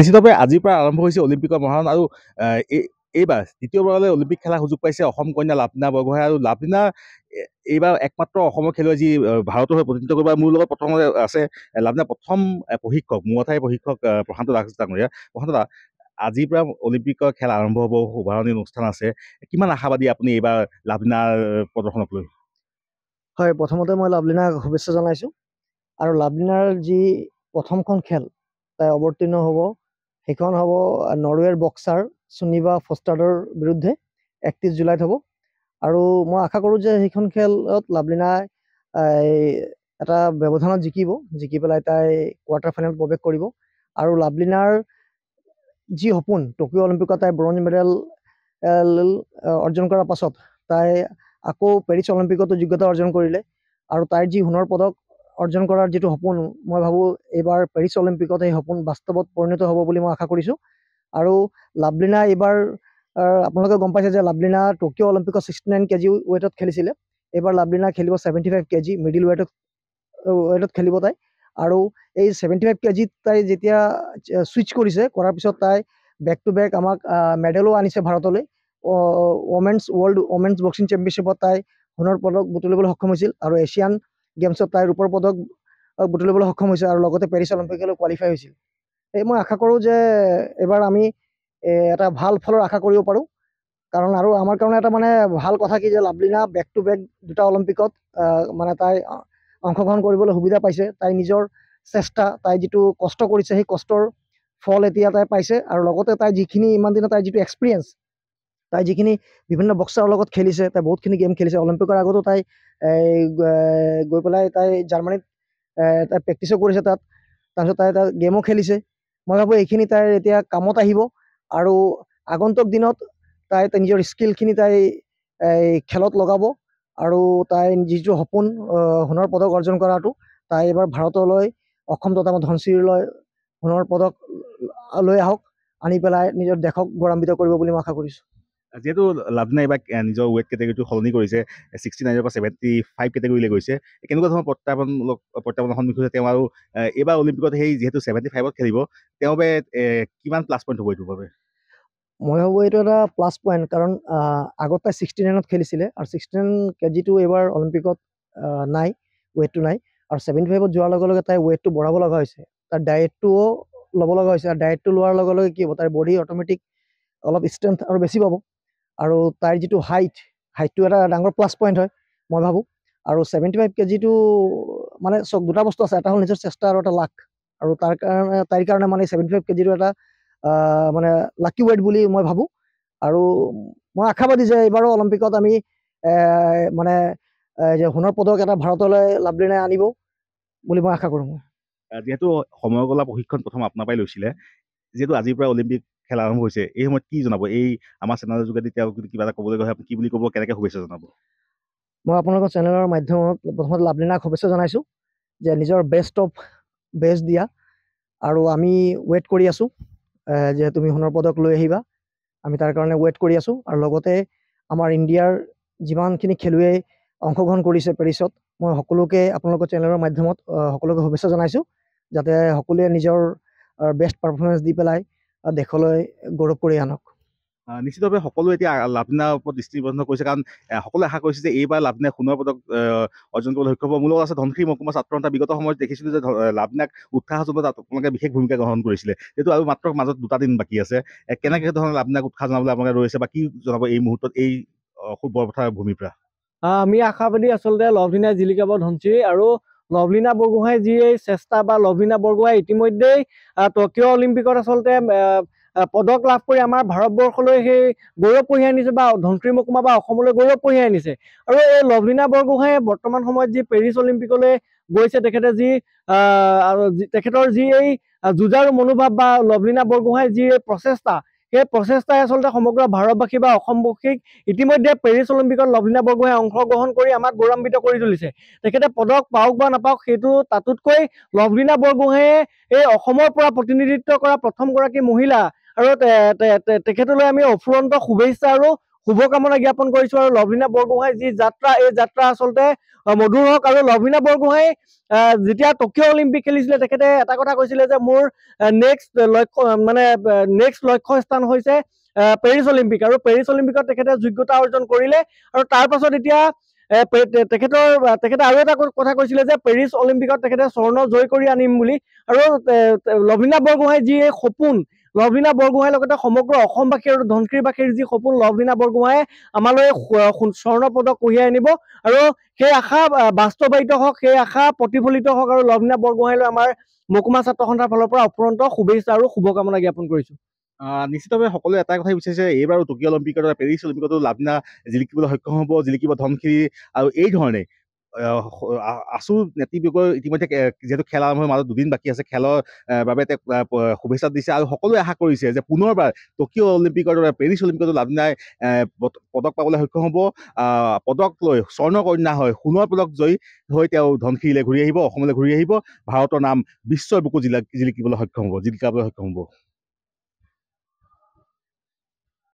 নিশ্চিতভাৱে আজিৰ পৰা আৰম্ভ হৈছে অলিম্পিকৰ মহাৰণ আৰু এইবাৰ দ্বিতীয়বাৰলৈ অলিম্পিক খেলাৰ সুযোগ পাইছে অসম কন্যা লাভলীনা বৰগোহাঁই আৰু লাভলীনা এইবাৰ একমাত্ৰ অসমৰ খেলুৱৈ যি ভাৰতৰ হৈ প্ৰতিনিধিত্ব কৰিব মোৰ লগত প্ৰথমতে আছে লাভলীনা প্ৰথম প্ৰশিক্ষক মুৱাথাই প্ৰশিক্ষক প্ৰশান্ত দাস ডাঙৰীয়া প্ৰশান্ত দা আজিৰ পৰা অলিম্পিকৰ খেল আৰম্ভ হ'ব শুভাৰণী অনুষ্ঠান আছে কিমান আশাবাদী আপুনি এইবাৰ লাভলীনাৰ প্ৰদৰ্শনক লৈ হয় প্ৰথমতে মই লাভলীনাক শুভেচ্ছা জনাইছোঁ আৰু লাভলীনাৰ যি প্ৰথমখন খেল তাই অৱতীৰ্ণ হ'ব সেইখন হ'ব নৰৱেৰ বক্সাৰ চুনিবা ফষ্টাৰ্ডৰ বিৰুদ্ধে একত্ৰিছ জুলাইত হ'ব আৰু মই আশা কৰোঁ যে সেইখন খেলত লাভলিনাই এটা ব্যৱধানত জিকিব জিকি পেলাই তাই কোৱাৰ্টাৰ ফাইনেলত প্ৰৱেশ কৰিব আৰু লাভলিনাৰ যি সপোন টকিঅ' অলিম্পিকত তাই ব্ৰঞ্জ মেডেল অৰ্জন কৰাৰ পাছত তাই আকৌ পেৰিছ অলিম্পিকতো যোগ্যতা অৰ্জন কৰিলে আৰু তাইৰ যি সোণৰ পদক অৰ্জন কৰাৰ যিটো সপোন মই ভাবোঁ এইবাৰ পেৰিছ অলিম্পিকত এই সপোন বাস্তৱত পৰিণত হ'ব বুলি মই আশা কৰিছোঁ আৰু লাভলিনা এইবাৰ আপোনালোকে গম পাইছে যে লাভলিনা টকিঅ' অলিম্পিকত ছিক্সটি নাইন কেজি ৱেটত খেলিছিলে এইবাৰ লাভলিনা খেলিব ছেভেণ্টি ফাইভ কেজি মিডিল ৱেটত ৱেটত খেলিব তাই আৰু এই ছেভেণ্টি ফাইভ কেজিত তাই যেতিয়া ছুইচ কৰিছে কৰাৰ পিছত তাই বেক টু বেক আমাক মেডেলো আনিছে ভাৰতলৈ ৱমেন্স ৱৰ্ল্ড ৱমেনছ বক্সিং চেম্পিয়নশ্বিপত তাই সোণৰ পদক বুটলিবলৈ সক্ষম হৈছিল আৰু এছিয়ান গেমছত তাই ৰূপৰ পদক বুটলিবলৈ সক্ষম হৈছে আৰু লগতে পেৰিছ অলিম্পিকলৈ কোৱালিফাই হৈছিল এই মই আশা কৰোঁ যে এবাৰ আমি এটা ভাল ফলৰ আশা কৰিব পাৰোঁ কাৰণ আৰু আমাৰ কাৰণে এটা মানে ভাল কথা কি যে লাভলিনা বেক টু বেক দুটা অলিম্পিকত মানে তাই অংশগ্ৰহণ কৰিবলৈ সুবিধা পাইছে তাই নিজৰ চেষ্টা তাই যিটো কষ্ট কৰিছে সেই কষ্টৰ ফল এতিয়া তাই পাইছে আৰু লগতে তাই যিখিনি ইমান দিনে তাইৰ যিটো এক্সপিৰিয়েঞ্চ তাই যিখিনি বিভিন্ন বক্সাৰৰ লগত খেলিছে তাই বহুতখিনি গেম খেলিছে অলিম্পিকৰ আগতো তাই গৈ পেলাই তাই জাৰ্মানীত তাই প্ৰেক্টিছো কৰিছে তাত তাৰপিছত তাই তাত গেমো খেলিছে মই ভাবোঁ এইখিনি তাইৰ এতিয়া কামত আহিব আৰু আগন্তুক দিনত তাই নিজৰ স্কিলখিনি তাই খেলত লগাব আৰু তাই যিটো সপোন সোণৰ পদক অৰ্জন কৰাটো তাই এইবাৰ ভাৰতলৈ অসম তথা ধনশিৰলৈ সোণৰ পদক লৈ আহক আনি পেলাই নিজৰ দেশক গৌৰৱান্বিত কৰিব বুলি মই আশা কৰিছোঁ যিহেতু লাভনাই বা নিজৰ ৱেট কেটেগৰীটো সলনি কৰিছে ছিক্সটি নাইনৰ পৰা ছেভেণ্টি ফাইভ কেটেগৰীলৈ গৈছে কেনেকুৱা ধৰণৰ প্ৰত্যাহ্বানমূলক প্ৰত্যাহ্বানৰ সন্মুখীন হৈছে তেওঁ আৰু এইবাৰ অলিম্পিকত সেই যিহেতু ছেভেণ্টি ফাইভত খেলিব তেওঁৰ বাবে কিমান প্লাছ পইণ্ট হ'ব এইটোৰ বাবে মই ভাবোঁ এইটো এটা প্লাছ পইণ্ট কাৰণ আগতে ছিক্সটি নাইনত খেলিছিলে আৰু ছিক্সটি নাইন কেজিটো এইবাৰ অলিম্পিকত নাই ৱেটটো নাই আৰু ছেভেণ্টি ফাইভত যোৱাৰ লগে লগে তাই ৱেটটো বঢ়াব লগা হৈছে তাৰ ডায়েটটোও ল'ব লগা হৈছে আৰু ডায়েটটো লোৱাৰ লগে লগে কি হ'ব তাইৰ বডি অট'মেটিক অলপ ষ্ট্ৰেংথ আৰু বেছি পাব আৰু তাইৰ যিটো হাইট হাইটটো এটা ডাঙৰ প্লাছ পইণ্ট হয় মই ভাবোঁ আৰু ছেভেণ্টি ফাইভ কেজিটো মানে চব দুটা বস্তু আছে এটা হ'ল নিজৰ চেষ্টা আৰু এটা লাক আৰু তাৰ কাৰণে তাইৰ কাৰণে মানে ছেভেণ্টি ফাইভ কেজিটো এটা মানে লাকি ৱেইট বুলি মই ভাবোঁ আৰু মই আশাবাদী যে এইবাৰো অলিম্পিকত আমি মানে সোণৰ পদক এটা ভাৰতলৈ লাভলিনাই আনিব বুলি মই আশা কৰোঁ যিহেতু সময় কলা প্ৰশিক্ষণ প্ৰথম আপোনাৰ পৰাই লৈছিলে যিহেতু আজিৰ পৰা অলিম্পিক খেলা আৰম্ভ হৈছে এই সময়ত কি জনাব এই আমাৰ চেনেলৰ যোগেদি তেওঁ কিবা এটা ক'বলৈ গৈ কি বুলি ক'ব কেনেকৈ শুভেচ্ছা জনাব মই আপোনালোকৰ চেনেলৰ মাধ্যমত প্ৰথমতে লাভলীনাক শুভেচ্ছা জনাইছোঁ যে নিজৰ বেষ্ট অফ বেষ্ট দিয়া আৰু আমি ৱেইট কৰি আছোঁ যে তুমি সোণৰ পদক লৈ আহিবা আমি তাৰ কাৰণে ৱেইট কৰি আছোঁ আৰু লগতে আমাৰ ইণ্ডিয়াৰ যিমানখিনি খেলুৱৈ অংশগ্ৰহণ কৰিছে পেৰিছত মই সকলোকে আপোনালোকৰ চেনেলৰ মাধ্যমত সকলোকে শুভেচ্ছা জনাইছোঁ যাতে সকলোৱে নিজৰ বেষ্ট পাৰফৰ্মেঞ্চ দি পেলাই দেশলৈ গৌৰৱ কৰি আনক নিশ্চিতভাৱে সকলোৱে এতিয়া লাভলিনাৰ ওপৰত দৃষ্টিবন্ধন কৰিছে কাৰণ সকলোৱে আশা কৰিছে যে এইবাৰ লাভলিনাই সোণৰ পদক অৰ্জন কৰিবলৈ সক্ষম হ'ব মোৰ লগত আছে ধনশ্ৰী মহকুমা ছাত্ৰ সন্থা বিগত সময়ত দেখিছিলোঁ যে লাভলিনাক উৎসাহ জনাবলৈ আপোনালোকে বিশেষ ভূমিকা গ্ৰহণ কৰিছিলে যিহেতু আৰু মাত্ৰ মাজত দুটা দিন বাকী আছে কেনেকে ধৰণে লাভলিনাক উৎসাহ জনাবলৈ আপোনালোকে ৰৈছে বা কি জনাব এই মুহূৰ্তত এই বৰপথাৰ ভূমিৰ পৰা আমি আশাবাদী আচলতে লাভলিনাই জিলিকাব ধনশ্ৰী আৰু লভলীনা বৰগোহাঁই যি এই চেষ্টা বা লভলীনা বৰগোহাঁই ইতিমধ্যেই টকিঅ' অলিম্পিকত আচলতে পদক লাভ কৰি আমাৰ ভাৰতবৰ্ষলৈ সেই গৌৰৱ কঢ়িয়াই আনিছে বা ধনশ্ৰী মহকুমা বা অসমলৈ গৌৰৱ কঢ়িয়াই আনিছে আৰু এই লভলীনা বৰগোহাঁই বৰ্তমান সময়ত যি পেৰিছ অলিম্পিকলৈ গৈছে তেখেতে যি তেখেতৰ যি এই যুঁজাৰু মনোভাৱ বা লভলীনা বৰগোহাঁই যি এই প্ৰচেষ্টা সেই প্ৰচেষ্টাই আচলতে সমগ্ৰ ভাৰতবাসী বা অসমবাসীক ইতিমধ্যে পেৰিছ অলিম্পিকত লভলীনা বৰগোহাঁই অংশগ্ৰহণ কৰি আমাক গৌৰৱান্বিত কৰি তুলিছে তেখেতে পদক পাওক বা নাপাওক সেইটো তাতোতকৈ লভলীনা বৰগোহাঁয়ে এই অসমৰ পৰা প্ৰতিনিধিত্ব কৰা প্ৰথমগৰাকী মহিলা আৰু তেখেতলৈ আমি অফুৰন্ত শুভেচ্ছা আৰু শুভকামনা জ্ঞাপন কৰিছো আৰু লভিনা বৰগোহাঁই যি যাত্ৰা এই যাত্ৰা আচলতে মধুৰ হওক আৰু লভিনা বৰগোহাঁই যেতিয়া টকিঅ' অলিম্পিক খেলিছিলে তেখেতে এটা কথা কৈছিলে যে মোৰ নেক্সট লক্ষ্য মানে নেক্সট লক্ষ্য স্থান হৈছে পেৰিছ অলিম্পিক আৰু পেৰিছ অলিম্পিকত তেখেতে যোগ্যতা অৰ্জন কৰিলে আৰু তাৰ পাছত এতিয়া তেখেতৰ তেখেতে আৰু এটা কথা কৈছিলে যে পেৰিছ অলিম্পিকত তেখেতে স্বৰ্ণ জয় কৰি আনিম বুলি আৰু লভিনা বৰগোহাঁই যি এই সপোন লভলীনা বৰগোহাঁইৰ লগতে সমগ্ৰ অসমবাসীৰ আৰু ধনশ্ৰীবাসীৰ যি সপোন লভলীনা বৰগোহাঁয়ে আমালৈ স্বৰ্ণ পদক কঢ়িয়াই আনিব আৰু সেই আশা বাস্তৱায়িত হওক সেই আশা প্ৰতিফলিত হওক আৰু লভলীনা বৰগোহাঁইলৈ আমাৰ মকুমা ছাত্ৰ সন্থাৰ ফালৰ পৰা অপুৰন্ত শুভেচ্ছা আৰু শুভকামনা জ্ঞাপন কৰিছোঁ নিশ্চিতভাৱে সকলোৱে এটা কথাই বিচাৰিছে এইবাৰ টকিঅ' অলিম্পিকত পেৰিছ অলিম্পিকতো লাভলীনা জিলিকিবলৈ সক্ষম হ'ব জিলিকিব ধমখিৰি আৰু এই ধৰণে আছো নেতিবিকৈ ইতিমধ্যে যিহেতু খেল আৰম্ভ মাজত দুদিন বাকী আছে খেলৰ বাবে তেওঁক শুভেচ্ছা দিছে আৰু সকলোৱে আশা কৰিছে যে পুনৰবাৰ টকিঅ' অলিম্পিকৰ দৰে পেৰিছ অলিম্পিকতো লাভনাই পদক পাবলৈ সক্ষম হ'ব পদক লৈ স্বৰ্ণ কন্যা হৈ সোণৰ পদক জয়ী হৈ তেওঁ ধনশিৰিলৈ ঘূৰি আহিব অসমলৈ ঘূৰি আহিব ভাৰতৰ নাম বিশ্বৰ বুকু জিলা জিলিকিবলৈ সক্ষম হ'ব জিলিকাবলৈ সক্ষম হ'ব